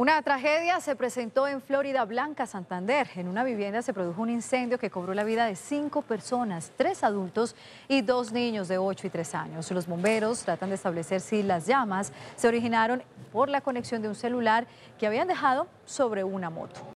Una tragedia se presentó en Florida Blanca, Santander. En una vivienda se produjo un incendio que cobró la vida de cinco personas, tres adultos y dos niños de 8 y 3 años. Los bomberos tratan de establecer si las llamas se originaron por la conexión de un celular que habían dejado sobre una moto.